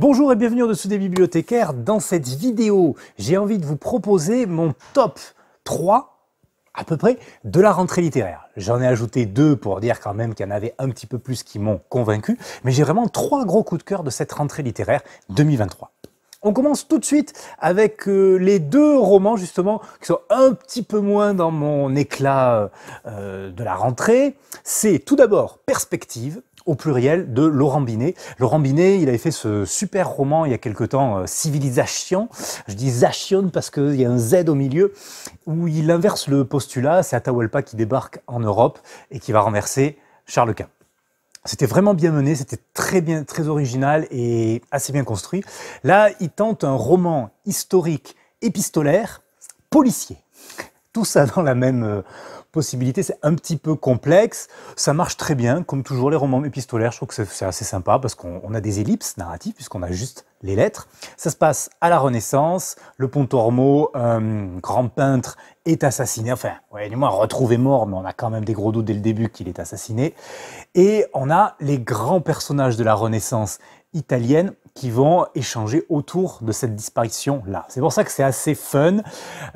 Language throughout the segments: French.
Bonjour et bienvenue au-dessous des bibliothécaires. Dans cette vidéo, j'ai envie de vous proposer mon top 3 à peu près de la rentrée littéraire. J'en ai ajouté deux pour dire quand même qu'il y en avait un petit peu plus qui m'ont convaincu, mais j'ai vraiment trois gros coups de cœur de cette rentrée littéraire 2023. On commence tout de suite avec euh, les deux romans justement qui sont un petit peu moins dans mon éclat euh, de la rentrée. C'est tout d'abord Perspective au pluriel de Laurent Binet. Laurent Binet, il avait fait ce super roman il y a quelque temps, euh, Civilisation. Je dis Zation parce qu'il y a un Z au milieu, où il inverse le postulat. C'est Atahualpa qui débarque en Europe et qui va renverser Charles Quint. C'était vraiment bien mené, c'était très bien, très original et assez bien construit. Là, il tente un roman historique épistolaire policier. Tout ça dans la même euh, possibilité, C'est un petit peu complexe. Ça marche très bien, comme toujours les romans épistolaires. Je trouve que c'est assez sympa parce qu'on a des ellipses narratives puisqu'on a juste les lettres. Ça se passe à la Renaissance. Le Pontormo, euh, grand peintre, est assassiné. Enfin, ouais, du moins retrouvé mort, mais on a quand même des gros doutes dès le début qu'il est assassiné. Et on a les grands personnages de la Renaissance italienne qui vont échanger autour de cette disparition-là. C'est pour ça que c'est assez fun,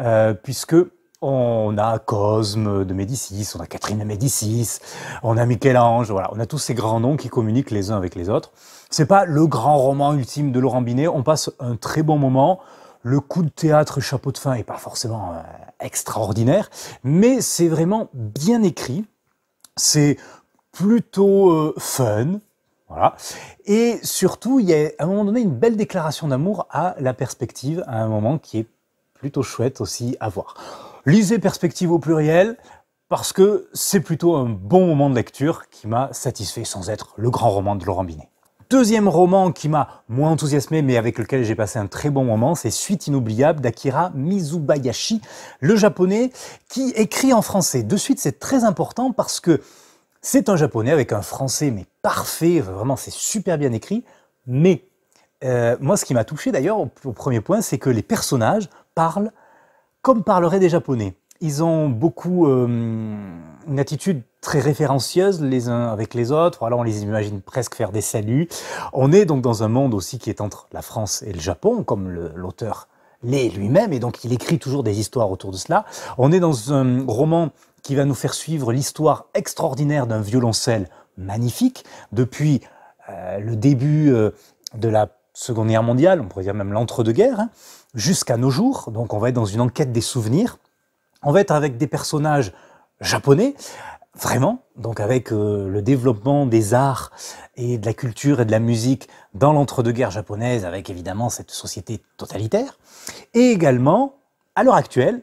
euh, puisque on a Cosme de Médicis, on a Catherine de Médicis, on a Michel-Ange, voilà, on a tous ces grands noms qui communiquent les uns avec les autres. C'est pas le grand roman ultime de Laurent Binet, on passe un très bon moment. Le coup de théâtre chapeau de fin est pas forcément euh, extraordinaire, mais c'est vraiment bien écrit. C'est plutôt euh, fun. Voilà. Et surtout, il y a à un moment donné une belle déclaration d'amour à la perspective, à un moment qui est plutôt chouette aussi à voir. Lisez Perspective au pluriel parce que c'est plutôt un bon moment de lecture qui m'a satisfait sans être le grand roman de Laurent Binet. Deuxième roman qui m'a moins enthousiasmé mais avec lequel j'ai passé un très bon moment, c'est Suite inoubliable d'Akira Mizubayashi, le japonais qui écrit en français. De suite, c'est très important parce que c'est un japonais avec un français mais parfait, vraiment c'est super bien écrit, mais euh, moi ce qui m'a touché d'ailleurs au premier point, c'est que les personnages parlent comme parleraient des Japonais. Ils ont beaucoup euh, une attitude très référencieuse les uns avec les autres. Alors on les imagine presque faire des saluts. On est donc dans un monde aussi qui est entre la France et le Japon, comme l'auteur l'est lui-même, et donc il écrit toujours des histoires autour de cela. On est dans un roman qui va nous faire suivre l'histoire extraordinaire d'un violoncelle magnifique depuis euh, le début euh, de la Seconde Guerre mondiale, on pourrait dire même l'entre-deux-guerres, hein, jusqu'à nos jours. Donc on va être dans une enquête des souvenirs. On va être avec des personnages japonais, vraiment, donc avec euh, le développement des arts et de la culture et de la musique dans l'entre-deux-guerres japonaise, avec évidemment cette société totalitaire. Et également, à l'heure actuelle,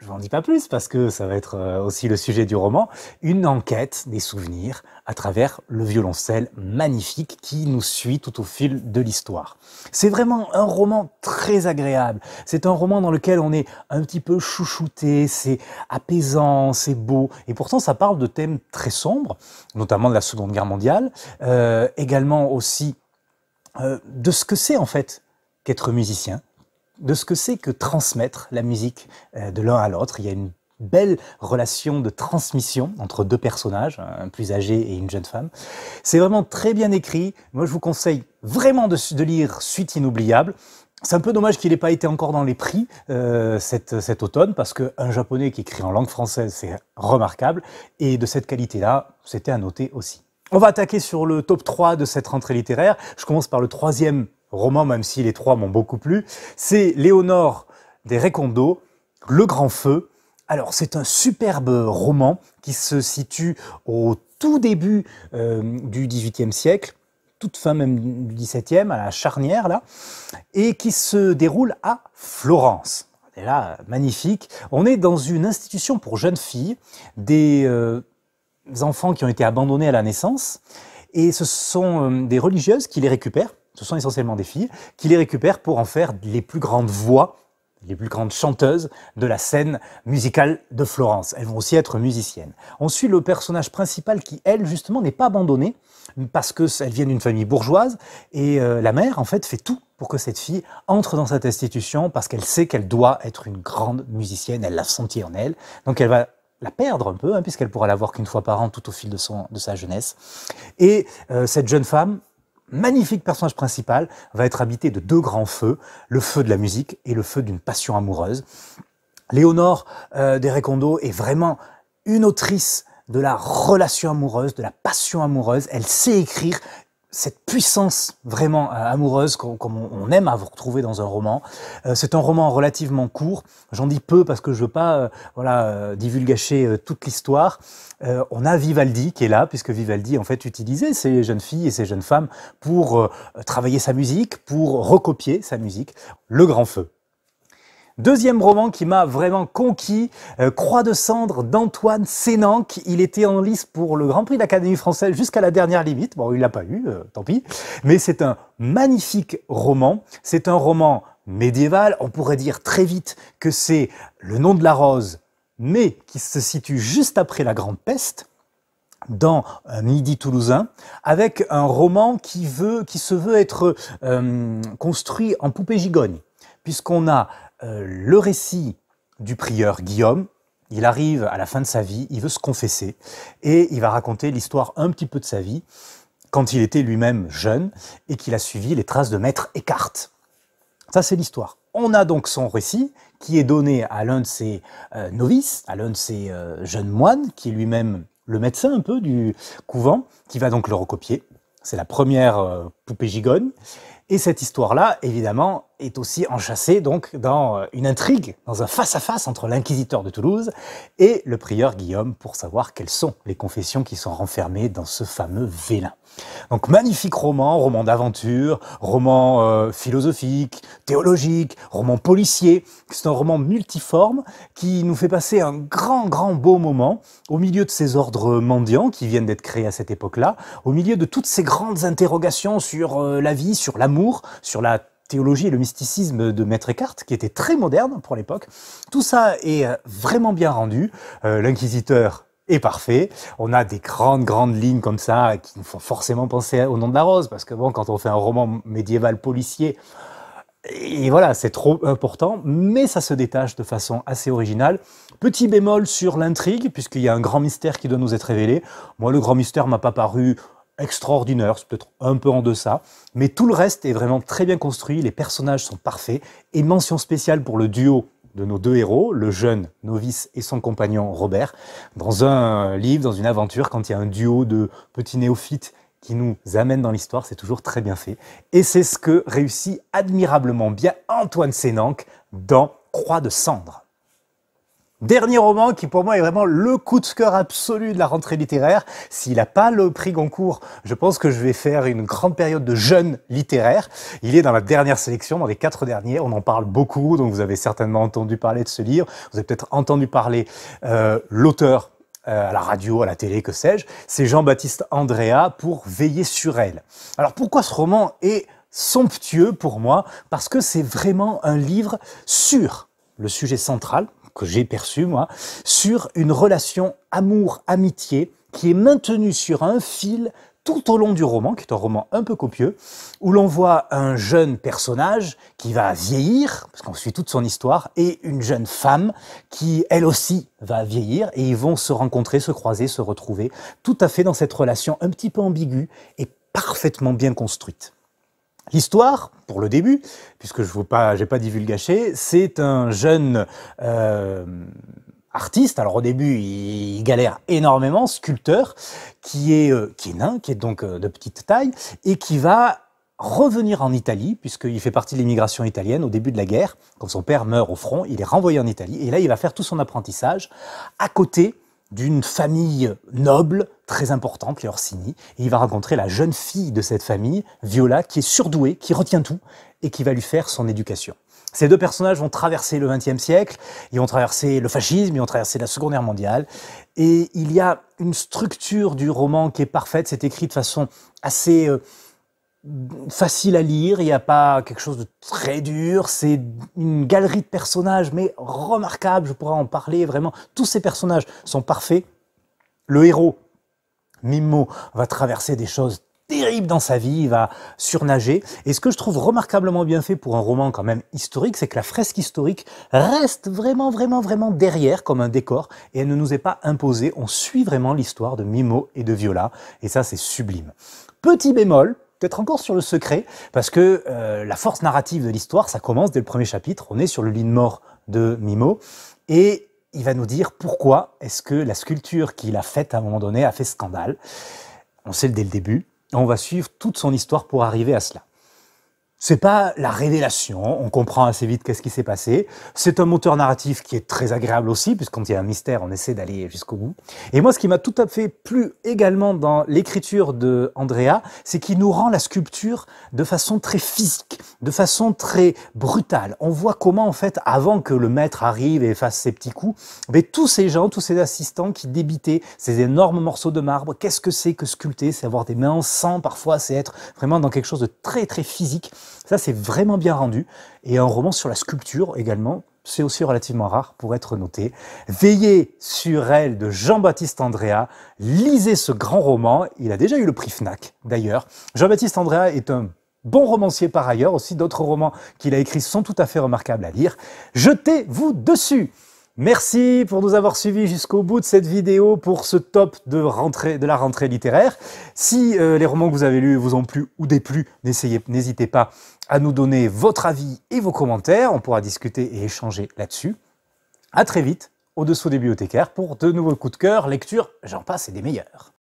je en dis pas plus parce que ça va être euh, aussi le sujet du roman, une enquête des souvenirs à travers le violoncelle magnifique qui nous suit tout au fil de l'histoire. C'est vraiment un roman très agréable. C'est un roman dans lequel on est un petit peu chouchouté, c'est apaisant, c'est beau. Et pourtant, ça parle de thèmes très sombres, notamment de la Seconde Guerre mondiale, euh, également aussi euh, de ce que c'est en fait qu'être musicien de ce que c'est que transmettre la musique euh, de l'un à l'autre. Il y a une belle relation de transmission entre deux personnages, un plus âgé et une jeune femme. C'est vraiment très bien écrit. Moi, je vous conseille vraiment de, lire Suite inoubliable. C'est un peu dommage qu'il n'ait pas été encore dans les prix euh, cet, cet, automne, parce qu'un japonais qui écrit en langue française, c'est remarquable. Et de cette qualité-là, c'était à noter aussi. On va attaquer sur le top 3 de cette rentrée littéraire. Je commence par le troisième roman, même si les trois m'ont beaucoup plu. C'est Léonore des Récondos, Le Grand Feu. Alors, c'est un superbe roman qui se situe au tout début euh, du XVIIIe siècle, toute fin même du XVIIe, à la charnière, là, et qui se déroule à Florence. Et là, magnifique. On est dans une institution pour jeunes filles, des euh, enfants qui ont été abandonnés à la naissance, et ce sont euh, des religieuses qui les récupèrent ce sont essentiellement des filles, qui les récupèrent pour en faire les plus grandes voix, les plus grandes chanteuses de la scène musicale de Florence. Elles vont aussi être musiciennes. On suit le personnage principal qui, elle, justement, n'est pas abandonnée, parce qu'elle vient d'une famille bourgeoise, et euh, la mère, en fait, fait tout pour que cette fille entre dans cette institution, parce qu'elle sait qu'elle doit être une grande musicienne, elle l'a senti en elle, donc elle va la perdre un peu, hein, puisqu'elle pourra la voir qu'une fois par an tout au fil de, son, de sa jeunesse. Et euh, cette jeune femme, magnifique personnage principal va être habité de deux grands feux, le feu de la musique et le feu d'une passion amoureuse. Léonore euh, Des est vraiment une autrice de la relation amoureuse, de la passion amoureuse. Elle sait écrire cette puissance vraiment euh, amoureuse comme on aime à vous retrouver dans un roman. Euh, c'est un roman relativement court, j'en dis peu parce que je veux pas euh, voilà divulgacher toute l'histoire. On a Vivaldi qui est là puisque Vivaldi en fait utilisait ces jeunes filles et ses jeunes femmes pour travailler sa musique, pour recopier sa musique. Le Grand Feu. Deuxième roman qui m'a vraiment conquis, euh, Croix de cendre d'Antoine Sénanque. Il était en lice pour le Grand Prix de l'Académie française jusqu'à la dernière limite. Bon, il l'a pas eu, euh, tant pis. Mais c'est un magnifique roman. C'est un roman médiéval. On pourrait dire très vite que c'est Le nom de la rose, mais qui se situe juste après la Grande Peste dans un midi toulousain, avec un roman qui, veut, qui se veut être euh, construit en poupée gigogne, puisqu'on a euh, le récit du prieur Guillaume. Il arrive à la fin de sa vie, il veut se confesser et il va raconter l'histoire un petit peu de sa vie quand il était lui-même jeune et qu'il a suivi les traces de maître Eckhart. Ça, c'est l'histoire. On a donc son récit qui est donné à l'un de ses euh, novices, à l'un de ses euh, jeunes moines, qui est lui-même le médecin un peu du couvent, qui va donc le recopier. C'est la première poupée gigonne. Et cette histoire-là, évidemment, est aussi enchâssé donc dans euh, une intrigue, dans un face-à-face entre l'inquisiteur de Toulouse et le prieur Guillaume pour savoir quelles sont les confessions qui sont renfermées dans ce fameux vélin. Donc magnifique roman, roman d'aventure, roman euh, philosophique, théologique, roman policier. C'est un roman multiforme qui nous fait passer un grand, grand beau moment au milieu de ces ordres mendiants qui viennent d'être créés à cette époque-là, au milieu de toutes ces grandes interrogations sur euh, la vie, sur l'amour, sur la théologie et le mysticisme de Maître Eckhart, qui était très moderne pour l'époque. Tout ça est euh, vraiment bien rendu. Euh, l'inquisiteur est parfait. On a des grandes, grandes lignes comme ça qui nous font forcément penser au nom de la rose, parce que bon, quand on fait un roman médiéval policier, et voilà, c'est trop important, mais ça se détache de façon assez originale. Petit bémol sur l'intrigue, puisqu'il y a un grand mystère qui doit nous être révélé. Moi, le grand mystère m'a pas paru extraordinaire, c'est peut-être un peu en deçà, mais tout le reste est vraiment très bien construit, les personnages sont parfaits, et mention spéciale pour le duo de nos deux héros, le jeune novice et son compagnon Robert, dans un livre, dans une aventure, quand il y a un duo de petits néophytes qui nous amène dans l'histoire, c'est toujours très bien fait. Et c'est ce que réussit admirablement bien Antoine Sénanque dans Croix de cendre. Dernier roman qui pour moi est vraiment le coup de cœur absolu de la rentrée littéraire. S'il n'a pas le prix Goncourt, je pense que je vais faire une grande période de jeûne littéraire. Il est dans la dernière sélection, dans les quatre derniers. On en parle beaucoup, donc vous avez certainement entendu parler de ce livre. Vous avez peut-être entendu parler euh, l'auteur euh, à la radio, à la télé, que sais-je, c'est Jean-Baptiste Andrea pour Veiller sur elle. Alors pourquoi ce roman est somptueux pour moi Parce que c'est vraiment un livre sur le sujet central, que j'ai perçu moi, sur une relation amour-amitié qui est maintenue sur un fil tout au long du roman, qui est un roman un peu copieux, où l'on voit un jeune personnage qui va vieillir, parce qu'on suit toute son histoire, et une jeune femme qui, elle aussi, va vieillir, et ils vont se rencontrer, se croiser, se retrouver, tout à fait dans cette relation un petit peu ambiguë et parfaitement bien construite. L'histoire, pour le début, puisque je n'ai pas, pas divulgaché, c'est un jeune euh, artiste, alors au début il, galère énormément, sculpteur, qui est, euh, qui est nain, qui est donc euh, de petite taille, et qui va revenir en Italie, puisqu'il fait partie de l'immigration italienne au début de la guerre, quand son père meurt au front, il est renvoyé en Italie, et là il va faire tout son apprentissage à côté d'une famille noble, très importante, les Orsini. Et il va rencontrer la jeune fille de cette famille, Viola, qui est surdouée, qui retient tout et qui va lui faire son éducation. Ces deux personnages vont traverser le XXe siècle, ils ont traversé le fascisme, ils ont traversé la Seconde Guerre mondiale. Et il y a une structure du roman qui est parfaite, c'est écrit de façon assez... Euh, facile à lire, il n'y a pas quelque chose de très dur, c'est une galerie de personnages, mais remarquable, je pourrais en parler vraiment. Tous ces personnages sont parfaits. Le héros, Mimo, va traverser des choses terribles dans sa vie, il va surnager. Et ce que je trouve remarquablement bien fait pour un roman quand même historique, c'est que la fresque historique reste vraiment, vraiment, vraiment derrière comme un décor, et elle ne nous est pas imposée, on suit vraiment l'histoire de Mimo et de Viola, et ça c'est sublime. Petit bémol, peut-être encore sur le secret, parce que euh, la force narrative de l'histoire, ça commence dès le premier chapitre. On est sur le lit de mort de Mimo. Et il va nous dire pourquoi est-ce que la sculpture qu'il a faite à un moment donné a fait scandale. On sait dès le début. On va suivre toute son histoire pour arriver à cela. C'est pas la révélation, on comprend assez vite qu'est-ce qui s'est passé. C'est un moteur narratif qui est très agréable aussi, puisqu'on quand il y a un mystère, on essaie d'aller jusqu'au bout. Et moi, ce qui m'a tout à fait plu également dans l'écriture de Andrea, c'est qu'il nous rend la sculpture de façon très physique, de façon très brutale. On voit comment, en fait, avant que le maître arrive et fasse ses petits coups, mais tous ces gens, tous ces assistants qui débitaient ces énormes morceaux de marbre, qu'est-ce que c'est que sculpter C'est avoir des mains en sang parfois, c'est être vraiment dans quelque chose de très très physique. Ça, c'est vraiment bien rendu. Et un roman sur la sculpture également, c'est aussi relativement rare pour être noté. Veillez sur elle de Jean-Baptiste Andrea. Lisez ce grand roman. Il a déjà eu le prix FNAC, d'ailleurs. Jean-Baptiste Andrea est un bon romancier par ailleurs. Aussi, d'autres romans qu'il a écrits sont tout à fait remarquables à lire. Jetez-vous dessus! Merci pour nous avoir suivis jusqu'au bout de cette vidéo pour ce top de, rentrée, de la rentrée littéraire. Si euh, les romans que vous avez lus vous ont plu ou déplu, n'hésitez pas à nous donner votre avis et vos commentaires. On pourra discuter et échanger là-dessus. À très vite au-dessous des bibliothécaires pour de nouveaux coups de cœur, lecture, j'en passe et des meilleurs.